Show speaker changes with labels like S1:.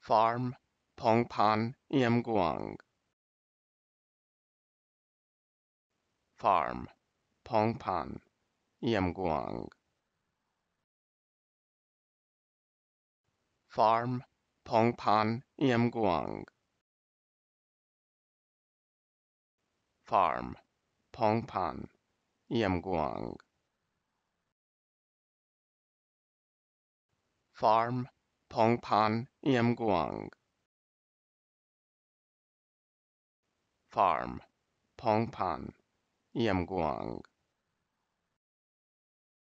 S1: farm, Pongpan, Guang Farm, Pongpan, Guang
S2: Farm, Pongpan, Yamgoong.
S1: Farm, Pongpan, Yamgoong. Farm, Pongpan Guang Farm Pongpan Guang